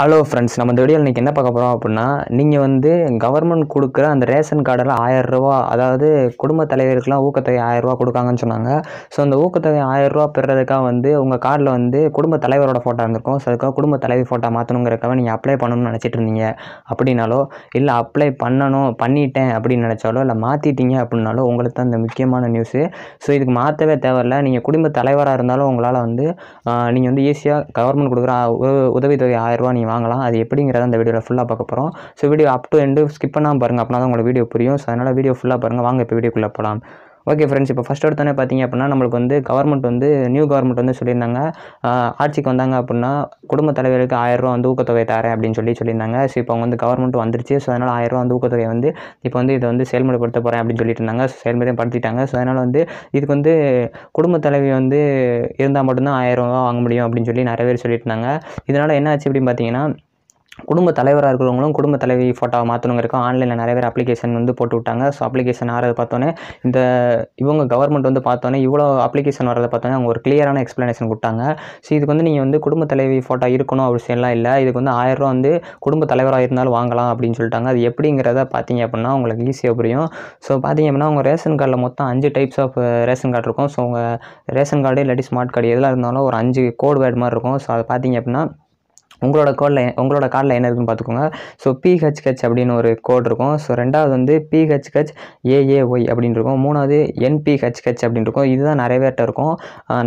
hello friends நம்ம இந்த வீடியோவில் இன்றைக்கி என்ன பார்க்க போகிறோம் அப்படின்னா நீங்கள் வந்து கவர்மெண்ட் கொடுக்குற அந்த ரேஷன் கார்டில் ஆயரூவா அதாவது குடும்ப தலைவருக்குலாம் ஊக்கத்தொகை ஆயரூவா கொடுக்காங்கன்னு சொன்னாங்க ஸோ அந்த ஊக்கத்தொகை ஆயரூவா பெறதுக்காக வந்து உங்கள் கார்டில் வந்து குடும்ப தலைவரோட ஃபோட்டோ இருந்திருக்கும் ஸோ அதுக்காக குடும்ப தலைவி ஃபோட்டோ மாற்றணுங்கிறக்காக நீங்கள் அப்ளை பண்ணணும்னு நினச்சிட்டு இருந்தீங்க அப்படின்னாலோ இல்லை அப்ளை பண்ணணும் பண்ணிட்டேன் அப்படின்னு நினச்சாலோ இல்லை மாற்றிட்டீங்க அப்படின்னாலோ உங்களுக்கு தான் இந்த முக்கியமான நியூஸு ஸோ இதுக்கு மாற்றவே தேவையில்ல நீங்கள் குடும்ப தலைவராக இருந்தாலும் உங்களால் வந்து நீங்கள் வந்து ஈஸியாக கவர்மெண்ட் கொடுக்குற உதவித்தொகை ஆயரூவா நீங்கள் நீங்கள் வாங்கலாம் அது எப்படிங்கிறத அந்த வீடியோவில் ஃபுல்லாக பார்க்க போகிறோம் so video up to end skip பண்ணாமல் பாருங்கள் அப்படின்னா தான் உங்களுக்கு வீடியோ புரியும் ஸோ அதனால் வீடியோ ஃபுல்லாக பாருங்கள் வாங்க இப்போ வீடியோக்குள்ளே போகலாம் ஓகே ஃப்ரெண்ட்ஸ் இப்போ ஃபஸ்ட் எடுத்தோன்னே பார்த்தீங்க அப்படின்னா நம்மளுக்கு வந்து கவர்மெண்ட் வந்து நியூ கவர்மெண்ட் வந்து சொல்லியிருந்தாங்க ஆட்சிக்கு வந்தாங்க அப்படின்னா குடும்ப ஆயிரம் ஆயிரரூவா வந்து ஊக்கத்தொகை தரேன் அப்படின்னு சொல்லி சொல்லியிருந்தாங்க ஸோ இப்போ அவங்க வந்து கவர்மெண்ட் வந்துருச்சு ஸோ அதனால் ஆயிரரூவா வந்து ஊக்கத்தொகை வந்து இப்போ வந்து இதை வந்து செயல்முறைப்படுத்த போகிறேன் அப்படின்னு சொல்லிட்டு இருந்தாங்க ஸோ செயல்முறைப்படுத்திட்டாங்க ஸோ அதனால் வந்து இதுக்கு வந்து குடும்ப தலைவி வந்து இருந்தால் மட்டும்தான் ரூபா வாங்க முடியும் அப்படின்னு சொல்லி நிறைய பேர் சொல்லியிருந்தாங்க இதனால் என்ன ஆச்சு அப்படின்னு பார்த்தீங்கன்னா குடும்ப தலைவராக இருக்கிறவங்களும் குடும்ப தலைவி ஃபோட்டோவை மாற்றணுங்கிறக்கும் ஆன்லைனில் நிறைய பேர் அப்ளிகேஷன் வந்து போட்டு விட்டாங்க ஸோ அப்ளிகேஷன் ஆறது பார்த்தோன்னே இந்த இவங்க கவர்மெண்ட் வந்து பார்த்தோன்னே இவ்வளோ அப்ளிகேஷன் வரதை பார்த்தோன்னே அவங்க ஒரு கிளியரான எக்ஸ்ப்ளனேஷன் கொடுத்தாங்க ஸோ இதுக்கு வந்து நீங்கள் வந்து குடும்ப தலைவி ஃபோட்டோ இருக்கணும் அவசியம்லாம் இல்லை இதுக்கு வந்து ஆயிரரூவா வந்து குடும்ப தலைவராக இருந்தாலும் வாங்கலாம் அப்படின்னு சொல்லிட்டாங்க அது எப்படிங்கிறத பார்த்தீங்க அப்படின்னா உங்களுக்கு ஈஸியாக புரியும் ஸோ பார்த்தீங்க அப்படின்னா உங்கள் ரேஷன் கார்டில் மொத்தம் அஞ்சு டைப்ஸ் ஆஃப் ரேஷன் கார்டு இருக்கும் ஸோ உங்கள் ரேஷன் கார்டு இல்லாட்டி ஸ்மார்ட் கார்டு எதில் இருந்தாலும் ஒரு அஞ்சு கோட் வேர்டு மாதிரி இருக்கும் ஸோ அதை பார்த்தீங்க அப்படின்னா உங்களோட கோடில் உங்களோட கார்டில் என்ன இருக்குன்னு பார்த்துக்கோங்க ஸோ பிஹெச்ஹெச் அப்படின்னு ஒரு கோட் இருக்கும் ஸோ ரெண்டாவது வந்து பிஹெச்ஹெச் ஏஏஒய் அப்படின்னு இருக்கும் மூணாவது என்பிஹெச்ஹெச் அப்படின்னு இருக்கும் இதுதான் நிறைய பேர்கிட்ட இருக்கும்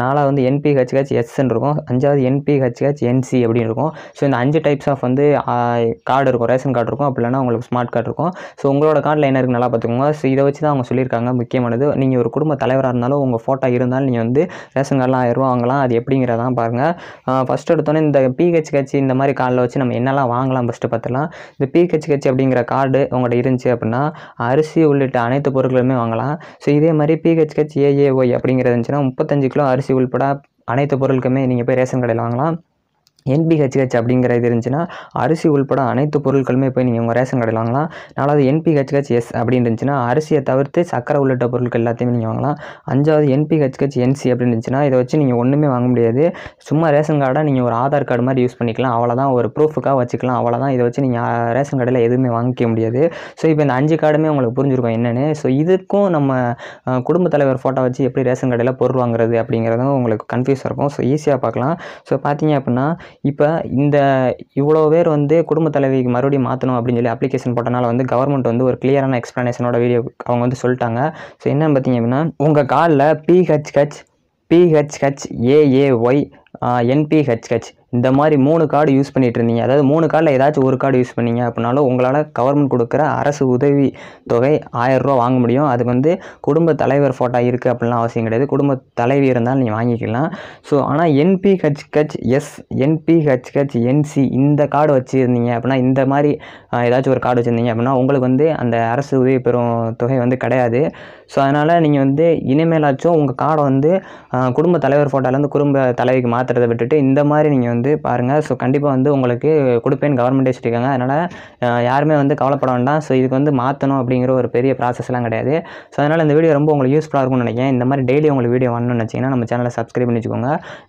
நாலாவது வந்து என்பிஹெச்ஹெச் எஸ்ன்னு இருக்கும் அஞ்சாவது என்பிஹெச்ஹெச் என்சி அப்படின்னு இருக்கும் ஸோ இந்த அஞ்சு டைப்ஸ் ஆஃப் வந்து கார்டு இருக்கும் ரேஷன் கார்டு இருக்கும் அப்படி உங்களுக்கு ஸ்மார்ட் கார்டு இருக்கும் ஸோ உங்களோட கார்டில் என்ன நல்லா பார்த்துக்கோங்க ஸோ இதை வச்சு தான் அவங்க சொல்லியிருக்காங்க முக்கியமானது நீங்கள் ஒரு குடும்ப தலைவராக இருந்தாலும் உங்கள் ஃபோட்டோ இருந்தாலும் நீங்கள் வந்து ரேஷன் கார்டெலாம் ஆயிரம் ரூபா வாங்கலாம் அது எப்படிங்கிறதான் பாருங்கள் ஃபஸ்ட்டு எடுத்தோன்னே இந்த பிஹெச்ஹெச் இந்த மாதிரி கார்டில் வச்சு நம்ம என்னெல்லாம் வாங்கலாம் ஃபஸ்ட்டு பார்த்துலாம் இந்த கச்சி கச்சி அப்படிங்கிற கார்டு உங்கள்கிட்ட இருந்துச்சு அப்படின்னா அரிசி உள்ளிட்ட அனைத்து பொருட்களுமே வாங்கலாம் ஸோ இதே மாதிரி கச்சி கச்சி ஏஏஒய் அப்படிங்கிறது இருந்துச்சுன்னா முப்பத்தஞ்சு கிலோ அரிசி உள்பட அனைத்து பொருளுக்குமே நீங்கள் போய் ரேஷன் கடையில் வாங்கலாம் என்பிஹெச்ஹெச் அப்படிங்கிறது இருந்துச்சுன்னா அரிசி உள்பட அனைத்து பொருட்களுமே போய் நீங்கள் உங்கள் ரேஷன் கடையில் வாங்கலாம் நாலாவது என்பிஹெச்ஹெச் எஸ் அப்படின்னு இருந்துச்சுன்னா அரிசியை தவிர்த்து சக்கரை உள்ளிட்ட பொருட்கள் எல்லாத்தையுமே நீங்கள் வாங்கலாம் அஞ்சாவது என்பிஹெச்ஹெச் என்சி அப்படின்னு இருந்துச்சுன்னா இதை வச்சு நீங்கள் ஒன்றுமே வாங்க முடியாது சும்மா ரேஷன் கார்டை நீங்கள் ஒரு ஆதார் கார்டு மாதிரி யூஸ் பண்ணிக்கலாம் அவ்வளோதான் ஒரு ப்ரூஃபுக்காக வச்சுக்கலாம் அவ்வளோதான் இதை வச்சு நீங்கள் ரேஷன் கடையில் எதுவுமே வாங்கிக்க முடியாது ஸோ இப்போ இந்த அஞ்சு கார்டுமே உங்களுக்கு புரிஞ்சிருக்கும் என்னென்னு ஸோ இதுக்கும் நம்ம குடும்ப தலைவர் ஃபோட்டோ வச்சு எப்படி ரேஷன் கடையில் பொருள் வாங்குறது அப்படிங்கிறதும் உங்களுக்கு கன்ஃபியூஸாக இருக்கும் ஸோ ஈஸியாக பார்க்கலாம் ஸோ பார்த்தீங்க அப்படின்னா இப்போ இந்த இவ்வளோ பேர் வந்து குடும்ப தலைவிக்கு மறுபடியும் மாற்றணும் அப்படின்னு சொல்லி அப்ளிகேஷன் போட்டனால வந்து கவர்மெண்ட் வந்து ஒரு கிளியரான எக்ஸ்ப்ளனேஷனோட வீடியோ அவங்க வந்து சொல்லிட்டாங்க ஸோ என்னென்னு பார்த்தீங்க அப்படின்னா உங்கள் காலில் பிஹெச்ஹெச் பிஹெச்ஹெச் ஏஏஒய் என்பிஹெச்ஹெச் இந்த மாதிரி மூணு கார்டு யூஸ் பண்ணிட்டு இருந்தீங்க அதாவது மூணு கார்டில் ஏதாச்சும் ஒரு கார்டு யூஸ் பண்ணீங்க அப்படின்னாலும் உங்களால் கவர்மெண்ட் கொடுக்குற அரசு உதவி தொகை ஆயரூவா வாங்க முடியும் அது வந்து குடும்ப தலைவர் ஃபோட்டோ இருக்குது அப்படிலாம் அவசியம் கிடையாது குடும்ப தலைவி இருந்தாலும் நீங்கள் வாங்கிக்கலாம் ஸோ ஆனால் என்பிஹெச்ஹெச் எஸ் என்பிஹெச்ஹெச் என்சி இந்த கார்டு வச்சுருந்தீங்க அப்படின்னா இந்த மாதிரி ஏதாச்சும் ஒரு கார்டு வச்சுருந்தீங்க அப்படின்னா உங்களுக்கு வந்து அந்த அரசு உதவி பெறும் தொகை வந்து கிடையாது ஸோ அதனால் நீங்கள் வந்து இனிமேலாச்சும் உங்கள் கார்டை வந்து குடும்ப தலைவர் ஃபோட்டோலேருந்து குடும்ப தலைவிக்கு மாற்றுறதை விட்டுட்டு இந்த மாதிரி நீங்கள் வந்து வந்து பாருங்கள் ஸோ கண்டிப்பாக வந்து உங்களுக்கு கொடுப்பேன் கவர்மெண்ட் வச்சுருக்காங்க அதனால் யாருமே வந்து கவலைப்பட வேண்டாம் ஸோ இதுக்கு வந்து மாற்றணும் அப்படிங்கிற ஒரு பெரிய ப்ராசஸ்லாம் கிடையாது ஸோ அதனால் இந்த வீடியோ ரொம்ப உங்களுக்கு யூஸ்ஃபுல்லாக இருக்கும்னு நினைக்கிறேன் இந்த மாதிரி டெய்லி உங்களுக்கு வீடியோ வரணும்னு வச்சிங்கன்னா நம்ம சேனலை சப்ஸ்கிரைப் பண்ணி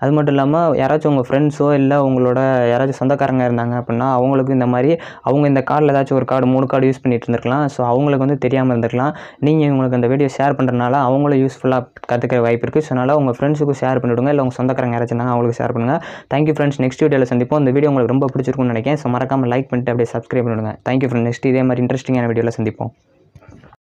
அது மட்டும் இல்லாமல் யாராச்சும் உங்கள் ஃப்ரெண்ட்ஸோ இல்லை உங்களோட யாராச்சும் சொந்தக்காரங்க இருந்தாங்க அப்படின்னா அவங்களுக்கு இந்த மாதிரி அவங்க இந்த கார்டில் ஏதாச்சும் ஒரு கார்டு மூணு கார்டு யூஸ் பண்ணிகிட்டு இருந்திருக்கலாம் ஸோ அவங்களுக்கு வந்து தெரியாமல் இருந்திருக்கலாம் நீங்கள் உங்களுக்கு அந்த வீடியோ ஷேர் பண்ணுறதுனால அவங்களும் யூஸ்ஃபுல்லாக கற்றுக்கிற வாய்ப்பு இருக்குது ஸோ அதனால் உங்கள் ஃப்ரெண்ட்ஸுக்கும் ஷேர் பண்ணிவிடுங்க இல்லை உங்கள் சொந்தக்காரங்க யாராச்சும் இருந்தாங்க அவங்களுக்கு ஷேர் பண்ணுங்கள் தேங்க்யூ ஃப்ரெண்ட்ஸ் ஃப்ரெண்ட்ஸ் நெக்ஸ்ட் வீடியோவில் சந்திப்போம் இந்த வீடியோ உங்களுக்கு ரொம்ப பிடிச்சிருக்கும்னு நினைக்கிறேன் ஸோ மறக்காமல் லைக் பண்ணிட்டு அப்படியே சப்ஸ்கிரைப் பண்ணிவிடுங்க தேங்க்யூ ஃப்ரெண்ட்ஸ் நெக்ஸ்ட் இதே மாதிரி இன்ட்ரெஸ்டிங்கான வீடியோவில் சந்திப்போம்